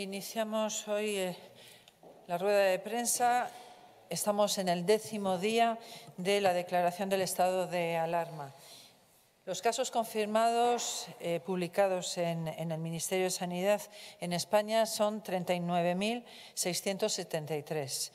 Iniciamos hoy eh, la rueda de prensa. Estamos en el décimo día de la declaración del estado de alarma. Los casos confirmados eh, publicados en, el Ministerio de Sanidad en España son 39.673.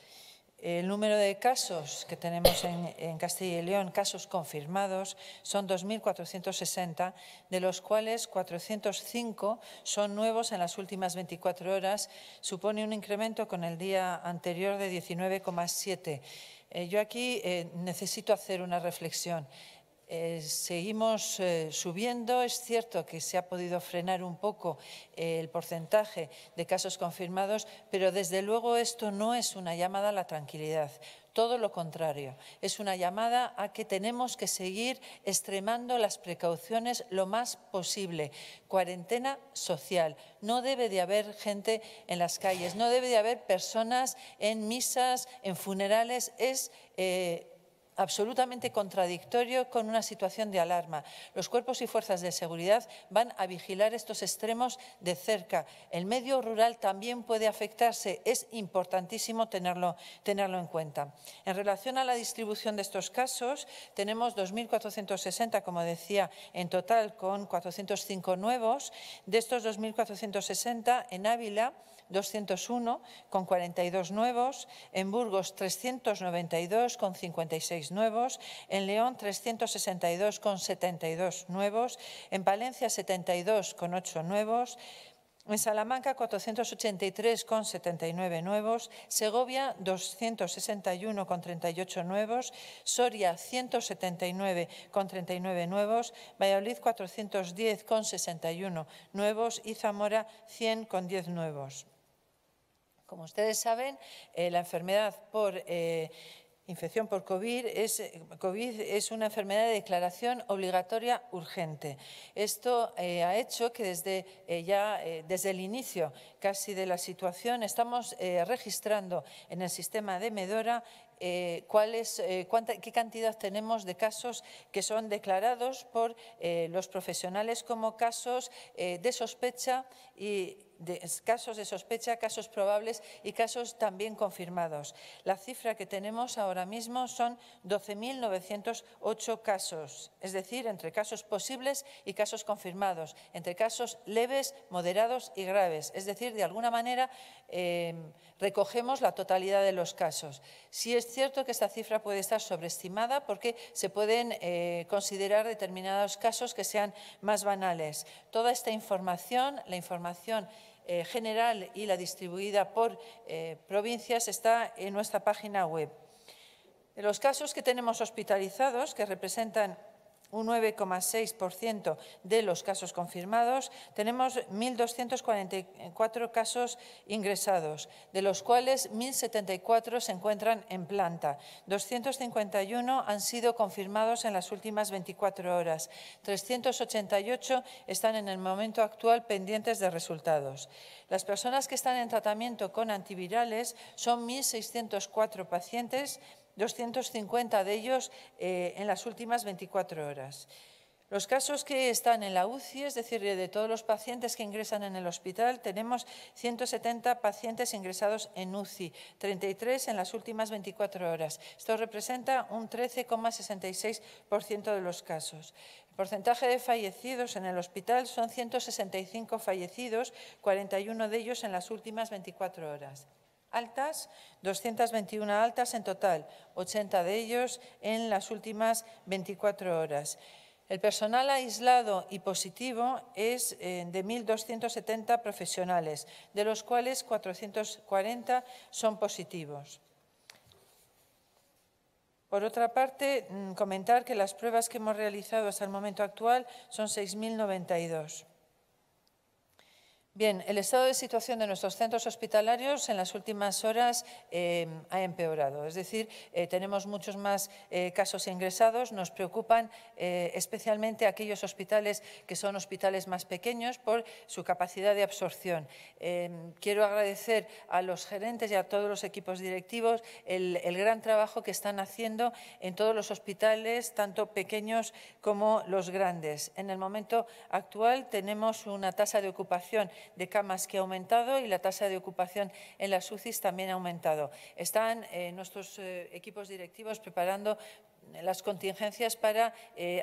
El número de casos que tenemos en, Castilla y León, casos confirmados, son 2.460, de los cuales 405 son nuevos en las últimas 24 horas. Supone un incremento con el día anterior de 19,7. Eh, yo aquí eh, necesito hacer una reflexión. Eh, seguimos eh, subiendo. Es cierto que se ha podido frenar un poco eh, el porcentaje de casos confirmados, pero desde luego esto no es una llamada a la tranquilidad. Todo lo contrario, es una llamada a que tenemos que seguir extremando las precauciones lo más posible. Cuarentena social. No debe de haber gente en las calles, no debe de haber personas en misas, en funerales. Es absolutamente contradictorio con una situación de alarma. Los cuerpos y fuerzas de seguridad van a vigilar estos extremos de cerca. El medio rural también puede afectarse. Es importantísimo tenerlo, tenerlo en cuenta. En relación a la distribución de estos casos, tenemos 2.460, como decía, en total, con 405 nuevos. De estos 2.460, en Ávila 201 con 42 nuevos, en Burgos 392 con 56 nuevos, en León 362 con 72 nuevos, en Palencia 72 con 8 nuevos, en Salamanca 483 con 79 nuevos, Segovia 261 con 38 nuevos, Soria 179 con 39 nuevos, Valladolid 410 con 61 nuevos y Zamora 100 con 10 nuevos. Como ustedes saben, eh, la enfermedad por eh, infección por COVID es, una enfermedad de declaración obligatoria urgente. Esto eh, ha hecho que desde, ya, desde el inicio casi de la situación estamos registrando en el sistema de Medora qué cantidad tenemos de casos que son declarados por los profesionales como casos de sospecha y casos de sospecha, casos probables y casos también confirmados. La cifra que tenemos ahora mismo son 12.908 casos, es decir, entre casos posibles y casos confirmados, entre casos leves, moderados y graves. Es decir, de alguna manera em, recogemos la totalidad de los casos. Sí es cierto que esta cifra puede estar sobreestimada porque se pueden eh, considerar determinados casos que sean más banales. Toda esta información, la información eh, general y la distribuida por eh, provincias está en nuestra página web. Los casos que tenemos hospitalizados, que representan un 9,6% de los casos confirmados, tenemos 1.244 casos ingresados, de los cuales 1.074 se encuentran en planta. 251 han sido confirmados en las últimas 24 horas. 388 están en el momento actual pendientes de resultados. Las personas que están en tratamiento con antivirales son 1.604 pacientes 250 de ellos eh, en las últimas 24 horas. Los casos que están en la UCI, es decir, de todos los pacientes que ingresan en el hospital, tenemos 170 pacientes ingresados en UCI, 33 en las últimas 24 horas. Esto representa un 13,66% de los casos. El porcentaje de fallecidos en el hospital son 165 fallecidos, 41 de ellos en las últimas 24 horas altas, 221 altas en total, 80 de ellos en las últimas 24 horas. El personal aislado y positivo es eh, de 1.270 profesionales, de los cuales 440 son positivos. Por otra parte, mm, comentar que las pruebas que hemos realizado hasta el momento actual son 6.092. Bien, el estado de situación de nuestros centros hospitalarios en las últimas horas eh, ha empeorado. Es decir, eh, tenemos muchos más eh, casos ingresados. Nos preocupan especialmente aquellos hospitales que son hospitales más pequeños por su capacidad de absorción. quiero agradecer a los gerentes y a todos los equipos directivos el gran trabajo que están haciendo en todos los hospitales, tanto pequeños como los grandes. En el momento actual tenemos una tasa de ocupación de camas que ha aumentado y la tasa de ocupación en las UCIs también ha aumentado. Están eh, nuestros eh, equipos directivos preparando eh, las contingencias para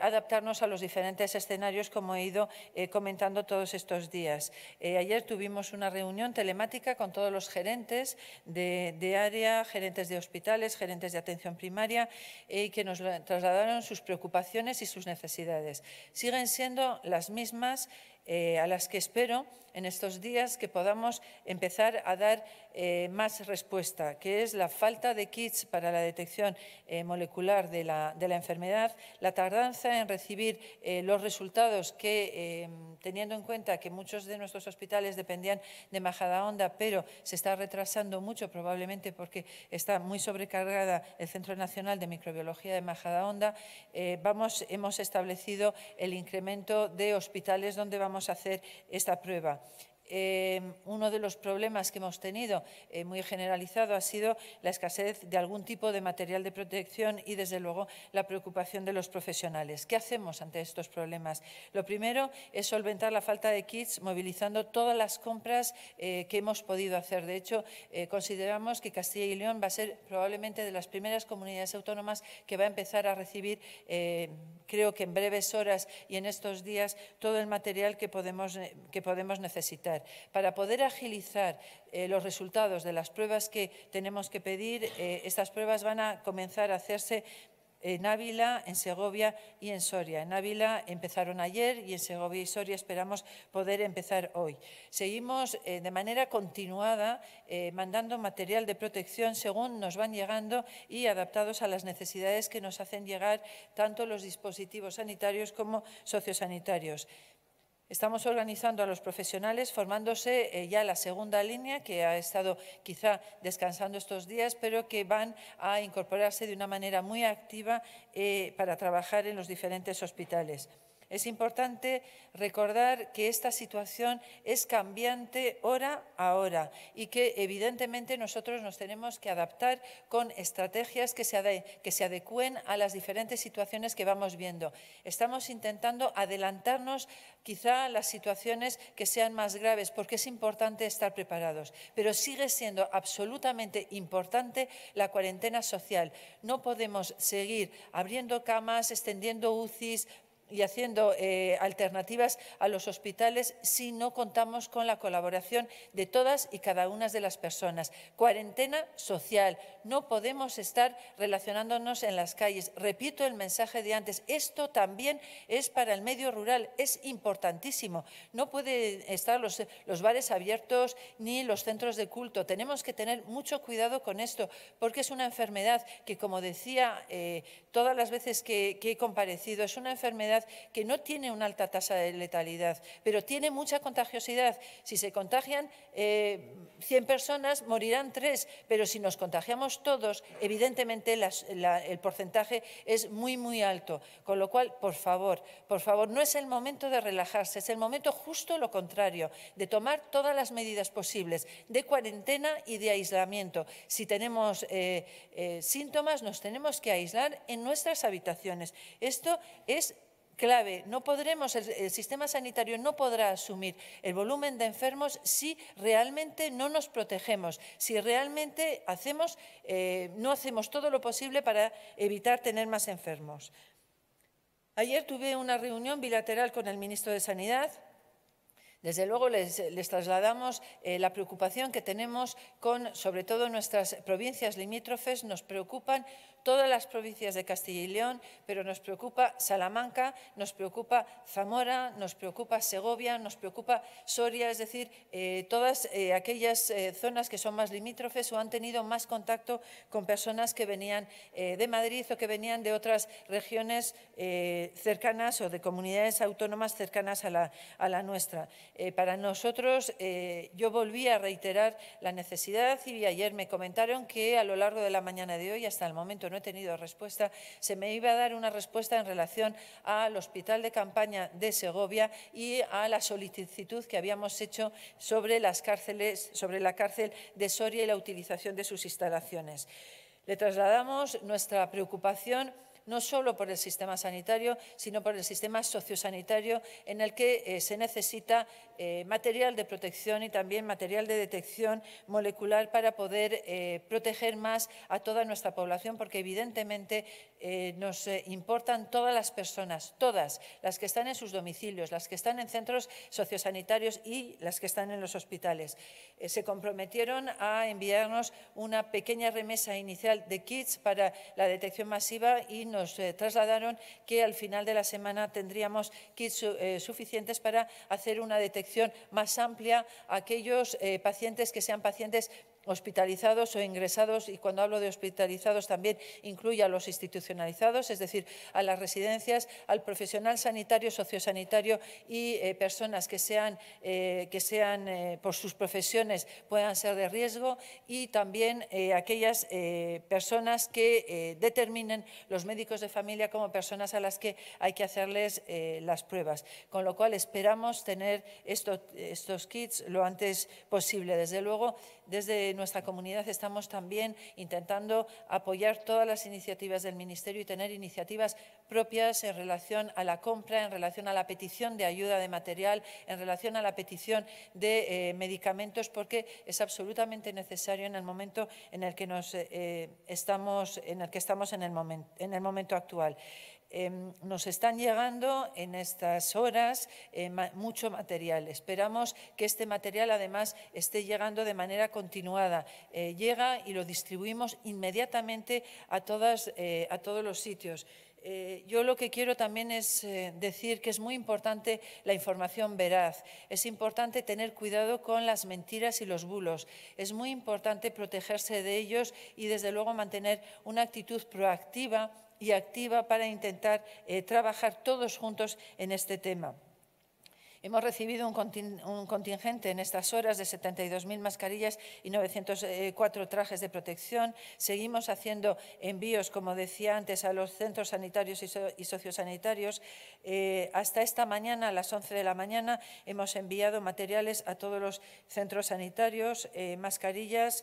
adaptarnos a los diferentes escenarios, como he ido comentando todos estos días. ayer tuvimos una reunión telemática con todos los gerentes de, de área, gerentes de hospitales, gerentes de atención primaria, que nos trasladaron sus preocupaciones y sus necesidades. Siguen siendo las mismas eh, a las que espero en estos días que podamos empezar a dar eh, más respuesta, que es la falta de kits para la detección eh, molecular de la, de la, enfermedad, la tardanza en recibir los resultados que, teniendo en cuenta que muchos de nuestros hospitales dependían de Majadahonda, pero se está retrasando mucho probablemente porque está muy sobrecargada el Centro Nacional de Microbiología de Majadahonda, vamos, hemos establecido el incremento de hospitales donde vamos hacer esta prueba. Em, uno de los problemas que hemos tenido eh, muy generalizado ha sido la escasez de algún tipo de material de protección y, desde luego, la preocupación de los profesionales. ¿Qué hacemos ante estos problemas? Lo primero es solventar la falta de kits movilizando todas las compras eh, que hemos podido hacer. De hecho, eh, consideramos que Castilla y León va a ser probablemente de las primeras comunidades autónomas que va a empezar a recibir creo que en breves horas y en estos días todo el material que podemos, eh, que podemos necesitar. Para poder agilizar eh, los resultados de las pruebas que tenemos que pedir, eh, estas pruebas van a comenzar a hacerse en Ávila, en Segovia y en Soria. En Ávila empezaron ayer y en Segovia y Soria esperamos poder empezar hoy. Seguimos eh, de manera continuada eh, mandando material de protección según nos van llegando y adaptados a las necesidades que nos hacen llegar tanto los dispositivos sanitarios como sociosanitarios. Estamos organizando a los profesionales formándose eh, ya la segunda línea que ha estado quizá descansando estos días, pero que van a incorporarse de una manera muy activa eh, para trabajar en los diferentes hospitales. Es importante recordar que esta situación es cambiante hora a hora y que evidentemente nosotros nos tenemos que adaptar con estrategias que se, adecúen a las diferentes situaciones que vamos viendo. Estamos intentando adelantarnos quizá a las situaciones que sean más graves porque es importante estar preparados, pero sigue siendo absolutamente importante la cuarentena social. No podemos seguir abriendo camas, extendiendo UCIs, y haciendo eh, alternativas a los hospitales si no contamos con la colaboración de todas y cada una de las personas. Cuarentena social. No podemos estar relacionándonos en las calles. Repito el mensaje de antes. Esto también es para el medio rural. Es importantísimo. No pueden estar los, los bares abiertos ni los centros de culto. Tenemos que tener mucho cuidado con esto porque es una enfermedad que, como decía eh, todas las veces que, he comparecido, es una enfermedad que no tiene una alta tasa de letalidad, pero tiene mucha contagiosidad. Si se contagian 100 eh, personas, morirán 3, pero si nos contagiamos todos, evidentemente el porcentaje es muy, muy alto. Con lo cual, por favor, por favor, no es el momento de relajarse, es el momento justo lo contrario, de tomar todas las medidas posibles de cuarentena y de aislamiento. Si tenemos eh, eh, síntomas, nos tenemos que aislar en nuestras habitaciones. Esto es clave. No podremos, el, sistema sanitario no podrá asumir el volumen de enfermos si realmente no nos protegemos, si realmente hacemos, eh, no hacemos todo lo posible para evitar tener más enfermos. Ayer tuve una reunión bilateral con el ministro de Sanidad. Desde luego les, trasladamos eh, la preocupación que tenemos con, sobre todo nuestras provincias limítrofes, nos preocupan todas las provincias de Castilla y León, pero nos preocupa Salamanca, nos preocupa Zamora, nos preocupa Segovia, nos preocupa Soria, es decir, eh, todas eh, aquellas eh, zonas que son más limítrofes o han tenido más contacto con personas que venían de Madrid o que venían de otras regiones cercanas o de comunidades autónomas cercanas a la, a la nuestra. para nosotros, yo volví a reiterar la necesidad y ayer me comentaron que a lo largo de la mañana de hoy, hasta el momento, no he tenido respuesta, se me iba a dar una respuesta en relación al hospital de campaña de Segovia y a la solicitud que habíamos hecho sobre, las cárceles, sobre la cárcel de Soria y la utilización de sus instalaciones. Le trasladamos nuestra preocupación no solo por el sistema sanitario, sino por el sistema sociosanitario en el que eh, se necesita eh, material de protección y también material de detección molecular para poder eh, proteger más a toda nuestra población, porque evidentemente eh, nos importan todas las personas, todas, las que están en sus domicilios, las que están en centros sociosanitarios y las que están en los hospitales. se comprometieron a enviarnos una pequeña remesa inicial de kits para la detección masiva y nos trasladaron que al final de la semana tendríamos kits suficientes para hacer una detección más amplia a aquellos eh, pacientes que sean pacientes hospitalizados o ingresados, y cuando hablo de hospitalizados también incluye a los institucionalizados, es decir, a las residencias, al profesional sanitario, sociosanitario y eh, personas que sean, eh, que sean eh, por sus profesiones puedan ser de riesgo y también aquellas personas que determinen los médicos de familia como personas a las que hay que hacerles las pruebas. Con lo cual esperamos tener estos kits lo antes posible. Desde luego, desde nuestra comunidad estamos también intentando apoyar todas las iniciativas del Ministerio y tener iniciativas propias en relación a la compra, en relación a la petición de ayuda de material, en relación a la petición de eh, medicamentos, porque es absolutamente necesario en el momento en el que nos eh, eh, estamos, en el que estamos en el momento actual. Em, nos están llegando en estas horas eh, mucho material. Esperamos que este material, además, esté llegando de manera continuada. Eh, llega y lo distribuimos inmediatamente a, todas, eh, a todos los sitios. yo lo que quiero también es decir que es muy importante la información veraz, es importante tener cuidado con las mentiras y los bulos, es muy importante protegerse de ellos y desde luego mantener una actitud proactiva y activa para intentar eh, trabajar todos juntos en este tema. Hemos recibido un, contingente en estas horas de 72.000 mascarillas y 904 trajes de protección. Seguimos haciendo envíos, como decía antes, a los centros sanitarios y, sociosanitarios. Eh, hasta esta mañana, a las 11 de la mañana, hemos enviado materiales a todos los centros sanitarios, eh, mascarillas.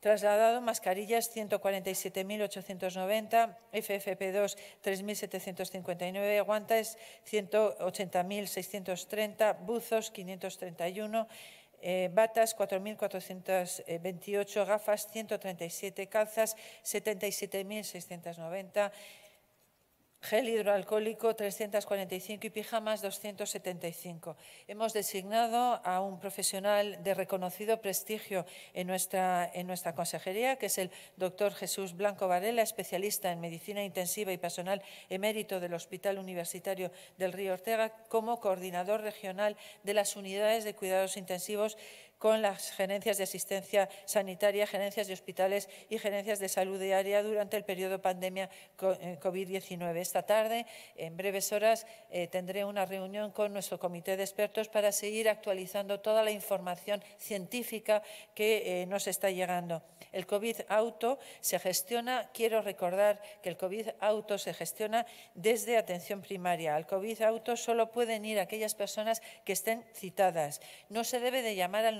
Trasladado, mascarillas 147.890, FFP2 3.759, guantes 180.630, buzos 531, eh, batas 4.428, gafas 137, calzas 77.690 gel hidroalcohólico 345 y pijamas 275. Hemos designado a un profesional de reconocido prestigio en nuestra, en nuestra consejería, que es el doctor Jesús Blanco Varela, especialista en medicina intensiva y personal emérito del Hospital Universitario del Río Ortega, como coordinador regional de las unidades de cuidados intensivos con las gerencias de asistencia sanitaria, gerencias de hospitales y gerencias de salud diaria durante el periodo pandemia eh, COVID-19. Esta tarde, en breves horas, eh, tendré una reunión con nuestro comité de expertos para seguir actualizando toda la información científica que eh, nos está llegando. El COVID auto se gestiona, quiero recordar que el COVID auto se gestiona desde atención primaria. Al COVID auto solo pueden ir aquellas personas que estén citadas. No se debe de llamar al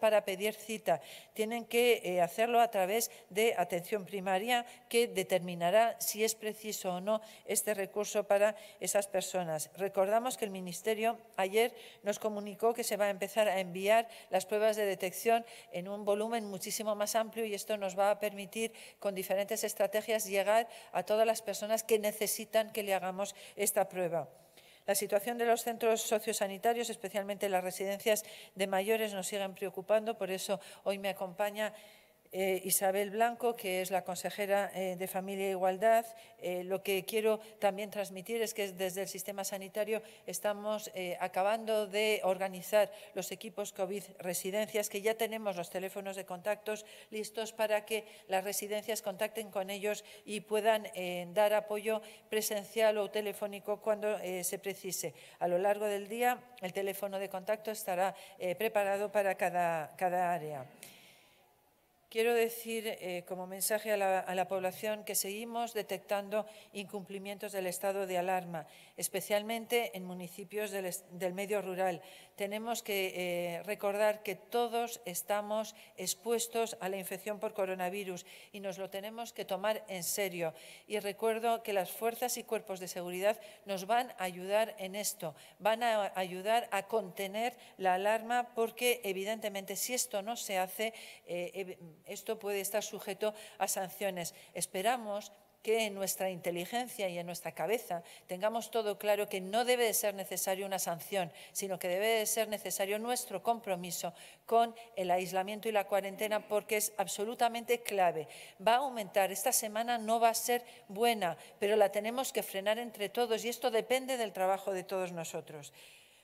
para pedir cita. Tienen que eh, hacerlo a través de atención primaria que determinará si es preciso o no este recurso para esas personas. Recordamos que el Ministerio ayer nos comunicó que se va a empezar a enviar las pruebas de detección en un volumen muchísimo más amplio y esto nos va a permitir con diferentes estrategias llegar a todas las personas que necesitan que le hagamos esta prueba. La situación de los centros sociosanitarios, especialmente las residencias de mayores, nos siguen preocupando. Por eso hoy me acompaña eh, Isabel Blanco, que es la consejera eh, de Familia e Igualdad. Eh, lo que quiero también transmitir es que desde el sistema sanitario estamos acabando de organizar los equipos COVID residencias, que ya tenemos los teléfonos de contactos listos para que las residencias contacten con ellos y puedan dar apoyo presencial o telefónico cuando se precise. A lo largo del día, el teléfono de contacto estará preparado para cada, cada área. Quiero decir eh, como mensaje a la, población que seguimos detectando incumplimientos del estado de alarma, especialmente en municipios del medio rural, tenemos que eh, recordar que todos estamos expuestos a la infección por coronavirus y nos lo tenemos que tomar en serio. Y recuerdo que las fuerzas y cuerpos de seguridad nos van a ayudar en esto, van a ayudar a contener la alarma porque evidentemente si esto no se hace, eh, esto puede estar sujeto a sanciones. Esperamos que en nuestra inteligencia y en nuestra cabeza tengamos todo claro que no debe de ser necesario una sanción, sino que debe de ser necesario nuestro compromiso con el aislamiento y la cuarentena porque es absolutamente clave. Va a aumentar, esta semana no va a ser buena, pero la tenemos que frenar entre todos y esto depende del trabajo de todos nosotros.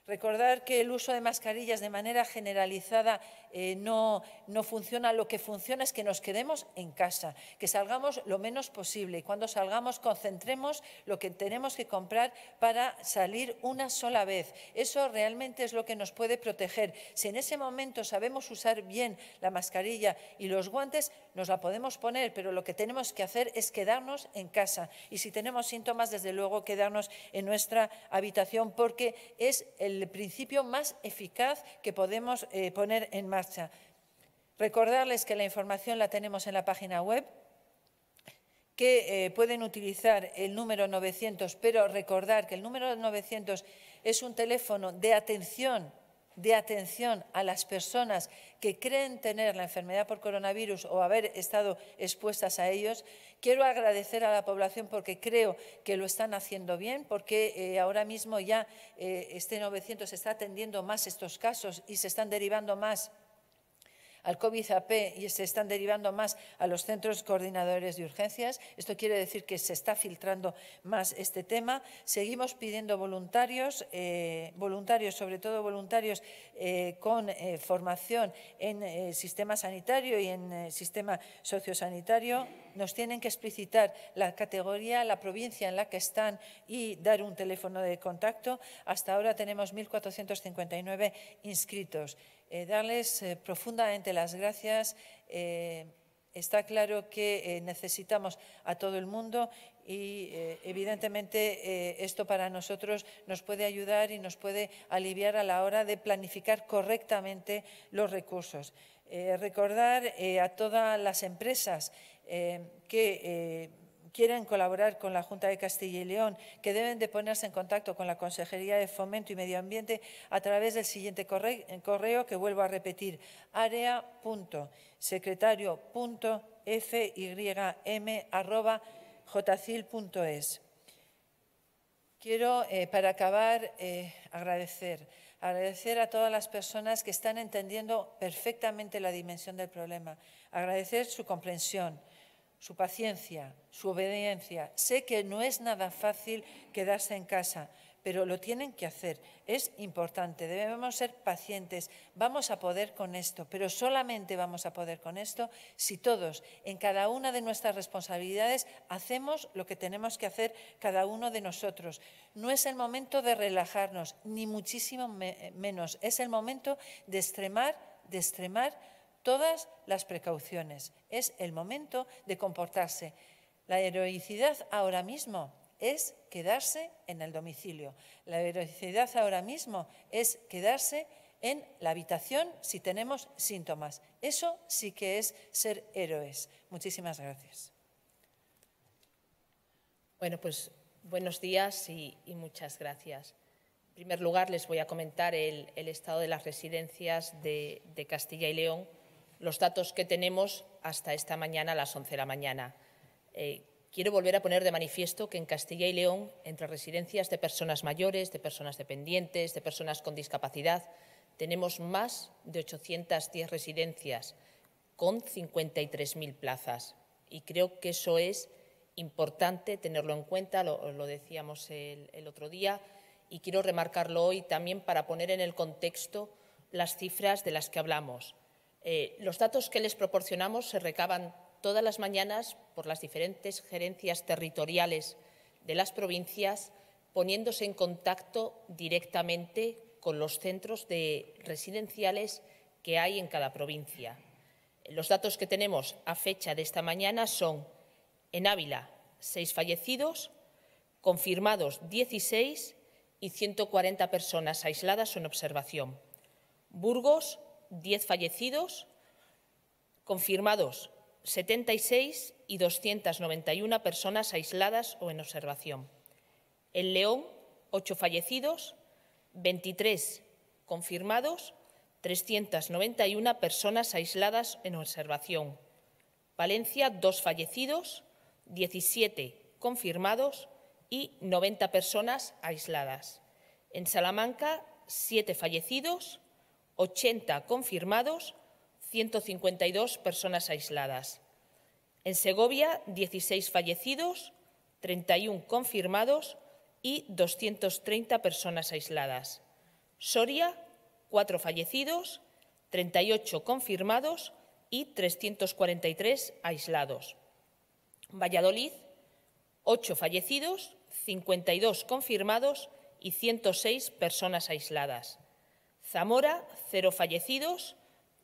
Recordar que el uso de mascarillas de manera generalizada eh, no, no funciona. Lo que funciona es que nos quedemos en casa, que salgamos lo menos posible y cuando salgamos concentremos lo que tenemos que comprar para salir una sola vez. Eso realmente es lo que nos puede proteger. Si en ese momento sabemos usar bien la mascarilla y los guantes, nos la podemos poner, pero lo que tenemos que hacer es quedarnos en casa. Y si tenemos síntomas, desde luego, quedarnos en nuestra habitación, porque es el principio más eficaz que podemos eh, poner en marcha. Recordarles que la información la tenemos en la página web, que eh, pueden utilizar el número 900, pero recordar que el número 900 es un teléfono de atención de atención a las personas que creen tener la enfermedad por coronavirus o haber estado expuestas a ellos. Quiero agradecer a la población porque creo que lo están haciendo bien, porque eh, ahora mismo ya eh, este 900 se está atendiendo más estos casos y se están derivando más al COVID-AP y se están derivando más a los centros coordinadores de urgencias. Esto quiere decir que se está filtrando más este tema. Seguimos pidiendo voluntarios, eh, voluntarios sobre todo voluntarios eh, con eh, formación en sistema sanitario y en sistema sociosanitario. Nos tienen que explicitar la categoría, la provincia en la que están y dar un teléfono de contacto. Hasta ahora tenemos 1.459 inscritos. Eh, darles eh, profundamente las gracias. Eh, está claro que necesitamos a todo el mundo y evidentemente esto para nosotros nos puede ayudar y nos puede aliviar a la hora de planificar correctamente los recursos. recordar a todas las empresas que quieren colaborar con la Junta de Castilla y León, que deben de ponerse en contacto con la Consejería de Fomento y Medio Ambiente a través del siguiente correo que vuelvo a repetir, area.secretario.fym.jcil.es. Quiero, eh, para acabar, eh, agradecer agradecer a todas las personas que están entendiendo perfectamente la dimensión del problema, agradecer su comprensión, su paciencia, su obediencia. Sé que no es nada fácil quedarse en casa, pero lo tienen que hacer. Es importante, debemos ser pacientes. Vamos a poder con esto, pero solamente vamos a poder con esto si todos, en cada una de nuestras responsabilidades, hacemos lo que tenemos que hacer cada uno de nosotros. No es el momento de relajarnos, ni muchísimo menos. Es el momento de extremar, de extremar todas las precauciones. Es el momento de comportarse. La heroicidad ahora mismo es quedarse en el domicilio. La heroicidad ahora mismo es quedarse en la habitación si tenemos síntomas. Eso sí que es ser héroes. Muchísimas gracias. Bueno, pues buenos días y, muchas gracias. En primer lugar, les voy a comentar el, estado de las residencias de Castilla y León los datos que tenemos hasta esta mañana a las 11 de la mañana. Eh, quiero volver a poner de manifiesto que en Castilla y León, entre residencias de personas mayores, de personas dependientes, de personas con discapacidad, tenemos más de 810 residencias con 53.000 plazas. Y creo que eso es importante tenerlo en cuenta, lo, decíamos el, otro día, y quiero remarcarlo hoy también para poner en el contexto las cifras de las que hablamos. Eh, los datos que les proporcionamos se recaban todas las mañanas por las diferentes gerencias territoriales de las provincias, poniéndose en contacto directamente con los centros de residenciales que hay en cada provincia. Los datos que tenemos a fecha de esta mañana son en Ávila seis fallecidos, confirmados 16 y 140 personas aisladas en observación. Burgos 10 fallecidos, confirmados 76 y 291 personas aisladas o en observación. En León, 8 fallecidos, 23 confirmados, 391 personas aisladas en observación. Valencia, 2 fallecidos, 17 confirmados y 90 personas aisladas. En Salamanca, 7 fallecidos, 80 confirmados, 152 personas aisladas. En Segovia, 16 fallecidos, 31 confirmados y 230 personas aisladas. Soria, 4 fallecidos, 38 confirmados y 343 aislados. Valladolid, 8 fallecidos, 52 confirmados y 106 personas aisladas. Zamora, cero fallecidos,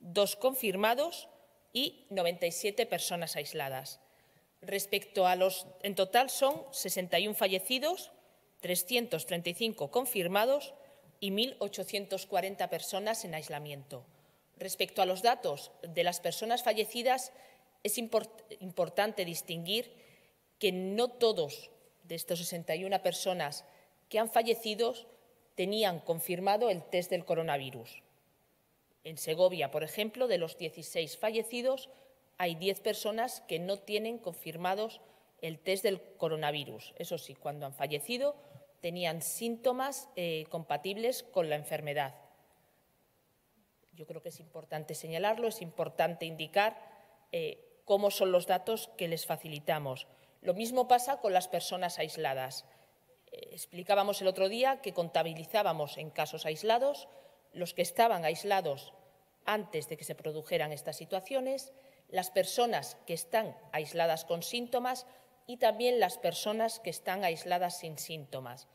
dos confirmados y 97 personas aisladas. Respecto a los, en total son 61 fallecidos, 335 confirmados y 1.840 personas en aislamiento. Respecto a los datos de las personas fallecidas, es importante distinguir que no todos de estos 61 personas que han fallecido tenían confirmado el test del coronavirus. En Segovia, por ejemplo, de los 16 fallecidos, hay 10 personas que no tienen confirmados el test del coronavirus. Eso sí, cuando han fallecido tenían síntomas eh, compatibles con la enfermedad. Yo creo que es importante señalarlo, es importante indicar eh, cómo son los datos que les facilitamos. Lo mismo pasa con las personas aisladas. Explicábamos el otro día que contabilizábamos en casos aislados los que estaban aislados antes de que se produjeran estas situaciones, las personas que están aisladas con síntomas y también las personas que están aisladas sin síntomas,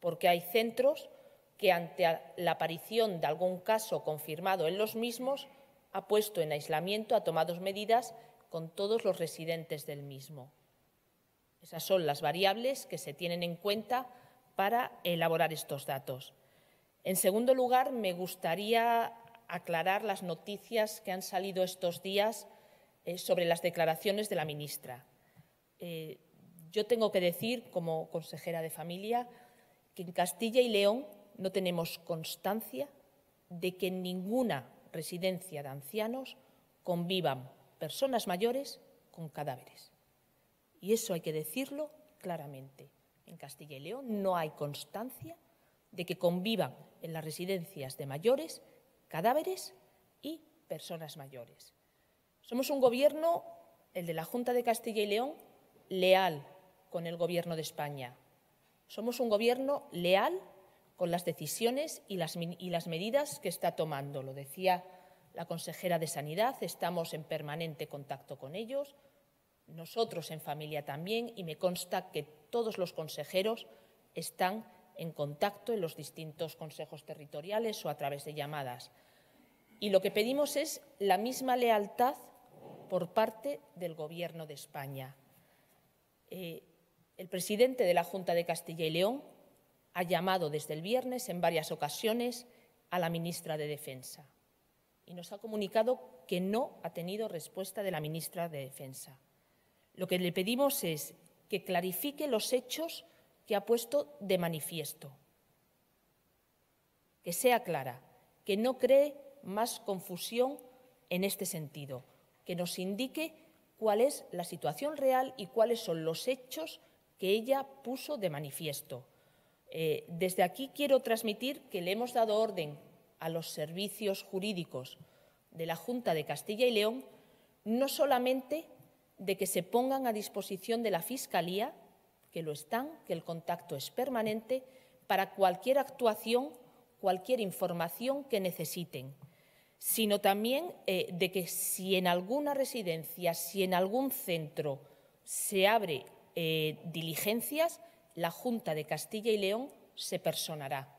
porque hay centros que ante la aparición de algún caso confirmado en los mismos ha puesto en aislamiento, ha tomado medidas con todos los residentes del mismo. Esas son las variables que se tienen en cuenta para elaborar estos datos. En segundo lugar, me gustaría aclarar las noticias que han salido estos días eh, sobre las declaraciones de la ministra. Eh, yo tengo que decir, como consejera de familia, que en Castilla y León no tenemos constancia de que en ninguna residencia de ancianos convivan personas mayores con cadáveres. Y eso hay que decirlo claramente. En Castilla y León no hay constancia de que convivan en las residencias de mayores cadáveres y personas mayores. Somos un gobierno, el de la Junta de Castilla y León, leal con el gobierno de España. Somos un gobierno leal con las decisiones y las, medidas que está tomando. Lo decía la consejera de Sanidad, estamos en permanente contacto con ellos, nosotros en familia también, y me consta que todos los consejeros están en contacto en los distintos consejos territoriales o a través de llamadas. Y lo que pedimos es la misma lealtad por parte del Gobierno de España. Eh, el presidente de la Junta de Castilla y León ha llamado desde el viernes en varias ocasiones a la ministra de Defensa y nos ha comunicado que no ha tenido respuesta de la ministra de Defensa. Lo que le pedimos es que clarifique los hechos que ha puesto de manifiesto, que sea clara, que no cree más confusión en este sentido, que nos indique cuál es la situación real y cuáles son los hechos que ella puso de manifiesto. Eh, desde aquí quiero transmitir que le hemos dado orden a los servicios jurídicos de la Junta de Castilla y León no solamente de que se pongan a disposición de la Fiscalía, que lo están, que el contacto es permanente, para cualquier actuación, cualquier información que necesiten, sino también eh, de que si en alguna residencia, si en algún centro se abre eh, diligencias, la Junta de Castilla y León se personará.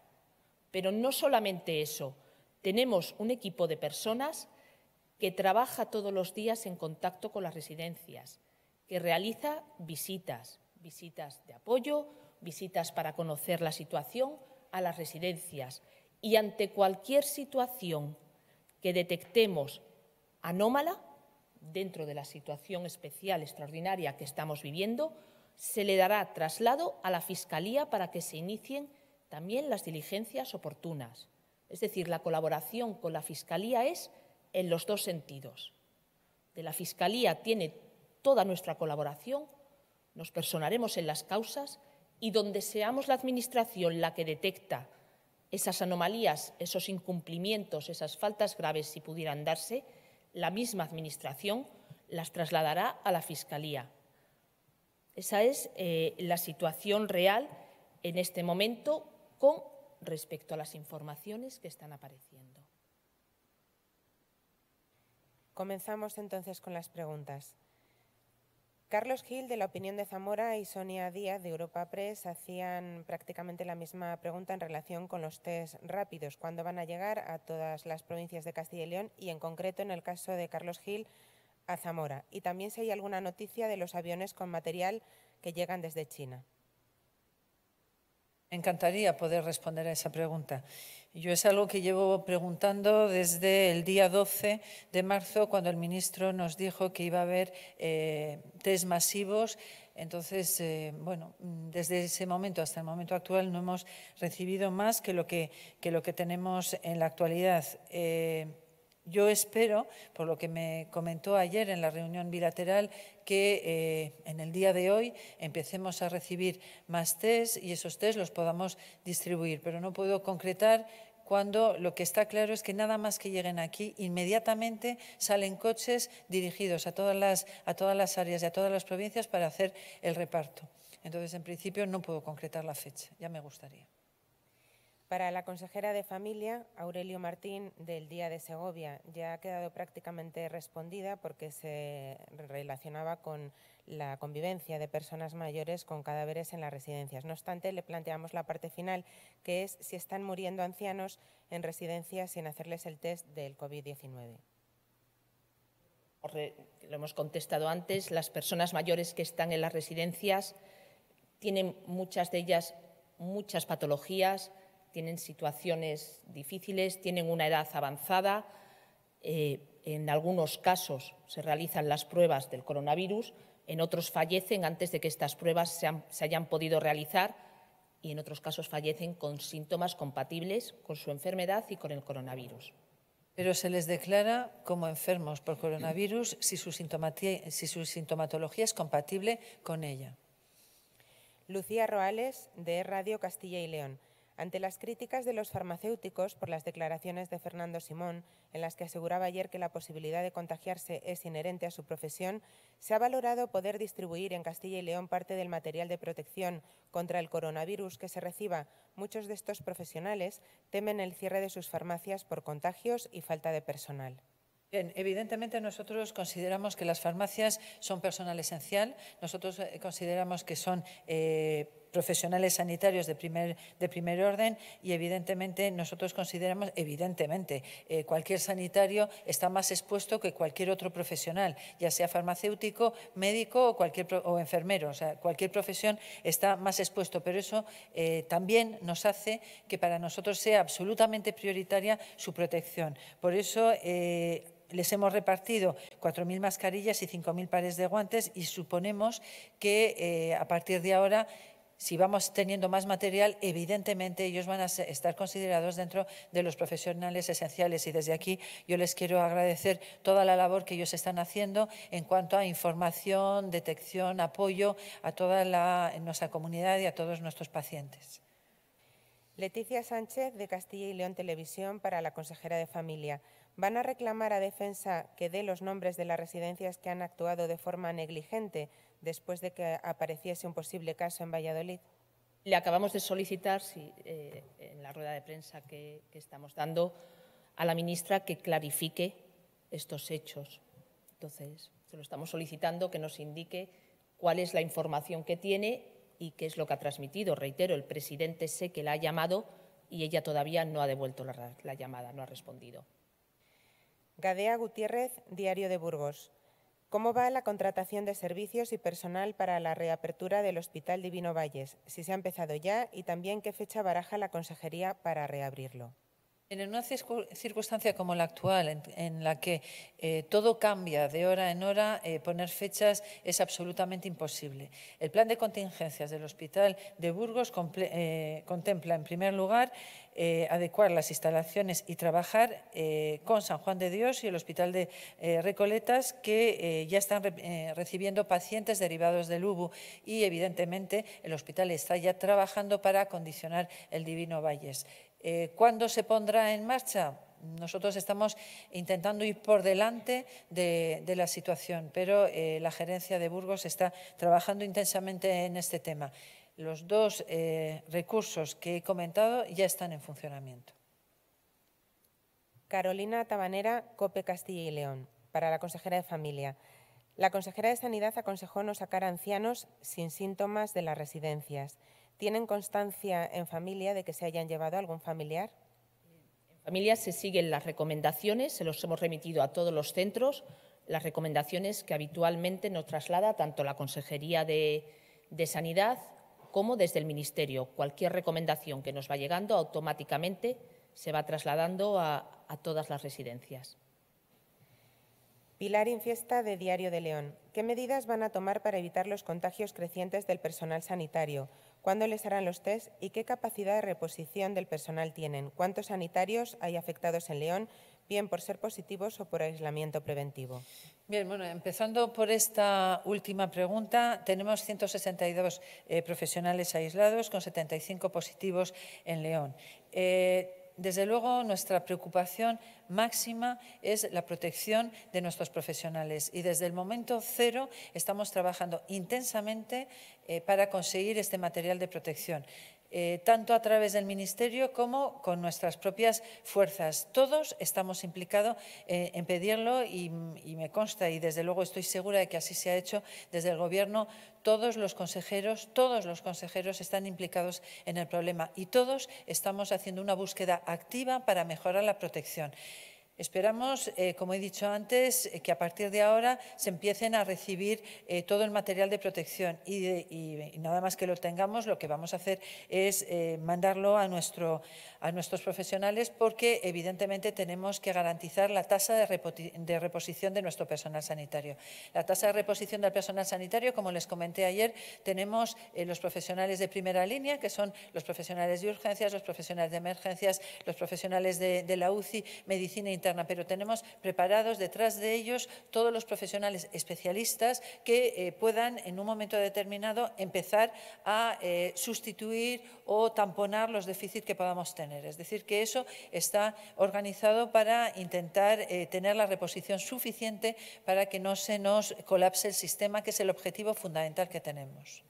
Pero no solamente eso, tenemos un equipo de personas que trabaja todos los días en contacto con las residencias, que realiza visitas, visitas de apoyo, visitas para conocer la situación a las residencias y ante cualquier situación que detectemos anómala dentro de la situación especial extraordinaria que estamos viviendo, se le dará traslado a la Fiscalía para que se inicien también las diligencias oportunas. Es decir, la colaboración con la Fiscalía es en los dos sentidos. De la Fiscalía tiene toda nuestra colaboración, nos personaremos en las causas y donde seamos la Administración la que detecta esas anomalías, esos incumplimientos, esas faltas graves si pudieran darse, la misma Administración las trasladará a la Fiscalía. Esa es eh, la situación real en este momento con respecto a las informaciones que están apareciendo. Comenzamos entonces con las preguntas. Carlos Gil, de La Opinión de Zamora, y Sonia Díaz, de Europa Press, hacían prácticamente la misma pregunta en relación con los test rápidos. ¿Cuándo van a llegar a todas las provincias de Castilla y León? Y en concreto, en el caso de Carlos Gil, a Zamora. Y también si hay alguna noticia de los aviones con material que llegan desde China. Me encantaría poder responder a esa pregunta. Yo es algo que llevo preguntando desde el día 12 de marzo, cuando el ministro nos dijo que iba a haber eh, test masivos. Entonces, eh, bueno, desde ese momento hasta el momento actual no hemos recibido más que lo que, lo que tenemos en la actualidad. Eh, yo espero, por lo que me comentó ayer en la reunión bilateral, que eh, en el día de hoy empecemos a recibir más test y esos test los podamos distribuir, pero no puedo concretar cuando lo que está claro es que nada más que lleguen aquí, inmediatamente salen coches dirigidos a todas las, a todas las áreas y a todas las provincias para hacer el reparto. Entonces, en principio, no puedo concretar la fecha, ya me gustaría. Para la consejera de Familia, Aurelio Martín, del Día de Segovia, ya ha quedado prácticamente respondida porque se relacionaba con la convivencia de personas mayores con cadáveres en las residencias. No obstante, le planteamos la parte final, que es si están muriendo ancianos en residencias sin hacerles el test del COVID-19. Lo hemos contestado antes, las personas mayores que están en las residencias tienen muchas de ellas muchas patologías, tienen situaciones difíciles, tienen una edad avanzada. Eh, en algunos casos se realizan las pruebas del coronavirus, en otros fallecen antes de que estas pruebas se, hayan podido realizar y en otros casos fallecen con síntomas compatibles con su enfermedad y con el coronavirus. Pero se les declara como enfermos por coronavirus si su, si su, sintomatología es compatible con ella. Lucía Roales, de Radio Castilla y León. Ante las críticas de los farmacéuticos por las declaraciones de Fernando Simón, en las que aseguraba ayer que la posibilidad de contagiarse es inherente a su profesión, se ha valorado poder distribuir en Castilla y León parte del material de protección contra el coronavirus que se reciba. Muchos de estos profesionales temen el cierre de sus farmacias por contagios y falta de personal. Bien, evidentemente nosotros consideramos que las farmacias son personal esencial, nosotros eh, consideramos que son eh, profesionales sanitarios de primer, de primer orden y evidentemente nosotros consideramos, evidentemente, eh, cualquier sanitario está más expuesto que cualquier otro profesional, ya sea farmacéutico, médico o, cualquier, enfermero. O sea, cualquier profesión está más expuesto, pero eso eh, también nos hace que para nosotros sea absolutamente prioritaria su protección. Por eso... Eh, les hemos repartido 4.000 mascarillas y 5.000 pares de guantes y suponemos que a partir de ahora si vamos teniendo más material, evidentemente ellos van a estar considerados dentro de los profesionales esenciales. Y desde aquí yo les quiero agradecer toda la labor que ellos están haciendo en cuanto a información, detección, apoyo a toda la, nuestra comunidad y a todos nuestros pacientes. Leticia Sánchez, de Castilla y León Televisión, para la consejera de Familia. ¿Van a reclamar a Defensa que dé los nombres de las residencias que han actuado de forma negligente después de que apareciese un posible caso en Valladolid? Le acabamos de solicitar, eh, en la rueda de prensa que, estamos dando, a la ministra que clarifique estos hechos. Entonces, se lo estamos solicitando que nos indique cuál es la información que tiene y qué es lo que ha transmitido. Reitero, el presidente sé que la ha llamado y ella todavía no ha devuelto la llamada, no ha respondido. Gadea Gutiérrez, Diario de Burgos. ¿Cómo va la contratación de servicios y personal para la reapertura del Hospital Divino Valles? Si se ha empezado ya y también qué fecha baraja la Consejería para reabrirlo. En una circunstancia como la actual, en, la que eh, todo cambia de hora en hora, eh, poner fechas es absolutamente imposible. El plan de contingencias del Hospital de Burgos eh, contempla, en primer lugar, adecuar las instalaciones y trabajar con San Juan de Dios y el Hospital de Recoletas, que ya están recibiendo pacientes derivados del UBU y, evidentemente, el hospital está ya trabajando para acondicionar el Divino Valles. Eh, ¿Cuándo se pondrá en marcha? Nosotros estamos intentando ir por delante de, la situación, pero eh, la gerencia de Burgos está trabajando intensamente en este tema. Los dos eh, recursos que he comentado ya están en funcionamiento. Carolina Tabanera, COPE Castilla y León, para la consejera de Familia. La consejera de Sanidad aconsejó no sacar ancianos sin síntomas de las residencias. ¿Tienen constancia en familia de que se hayan llevado a algún familiar? En familia se siguen las recomendaciones, se los hemos remitido a todos los centros, las recomendaciones que habitualmente nos traslada tanto la Consejería de, Sanidad como desde el Ministerio. Cualquier recomendación que nos va llegando automáticamente se va trasladando a, a todas las residencias. Pilar Infiesta, de Diario de León. ¿Qué medidas van a tomar para evitar los contagios crecientes del personal sanitario? ¿Cuándo les harán los test y qué capacidad de reposición del personal tienen? ¿Cuántos sanitarios hay afectados en León, bien por ser positivos o por aislamiento preventivo? Bien, bueno, empezando por esta última pregunta, tenemos 162 eh, profesionales aislados con 75 positivos en León. Eh, desde luego, nuestra preocupación máxima es la protección de nuestros profesionales y desde el momento cero estamos trabajando intensamente eh, para conseguir este material de protección. Eh, tanto a través del Ministerio como con nuestras propias fuerzas. Todos estamos implicados eh, en pedirlo y, y, me consta, y desde luego estoy segura de que así se ha hecho desde el Gobierno, todos los consejeros, todos los consejeros están implicados en el problema y todos estamos haciendo una búsqueda activa para mejorar la protección. Esperamos, eh, como he dicho antes, eh, que a partir de ahora se empiecen a recibir eh, todo el material de protección y, nada más que lo tengamos, lo que vamos a hacer es mandarlo a, nuestros profesionales porque evidentemente tenemos que garantizar la tasa de, reposición de nuestro personal sanitario. La tasa de reposición del personal sanitario, como les comenté ayer, tenemos los profesionales de primera línea, que son los profesionales de urgencias, los profesionales de emergencias, los profesionales de, la UCI, medicina interna pero tenemos preparados detrás de ellos todos los profesionales especialistas que eh, puedan en un momento determinado empezar a eh, sustituir o tamponar los déficits que podamos tener. Es decir, que eso está organizado para intentar eh, tener la reposición suficiente para que no se nos colapse el sistema, que es el objetivo fundamental que tenemos.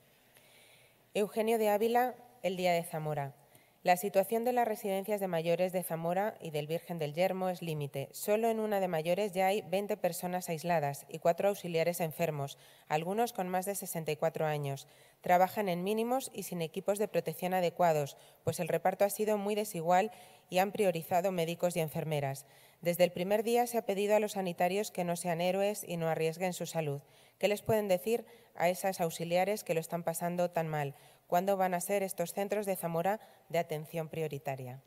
Eugenio de Ávila, el Día de Zamora. La situación de las residencias de mayores de Zamora y del Virgen del Yermo es límite. Solo en una de mayores ya hay 20 personas aisladas y cuatro auxiliares enfermos, algunos con más de 64 años. Trabajan en mínimos y sin equipos de protección adecuados, pues el reparto ha sido muy desigual y han priorizado médicos y enfermeras. Desde el primer día se ha pedido a los sanitarios que no sean héroes y no arriesguen su salud. ¿Qué les pueden decir a esas auxiliares que lo están pasando tan mal? ¿Cuándo van a ser estos centros de Zamora de atención prioritaria?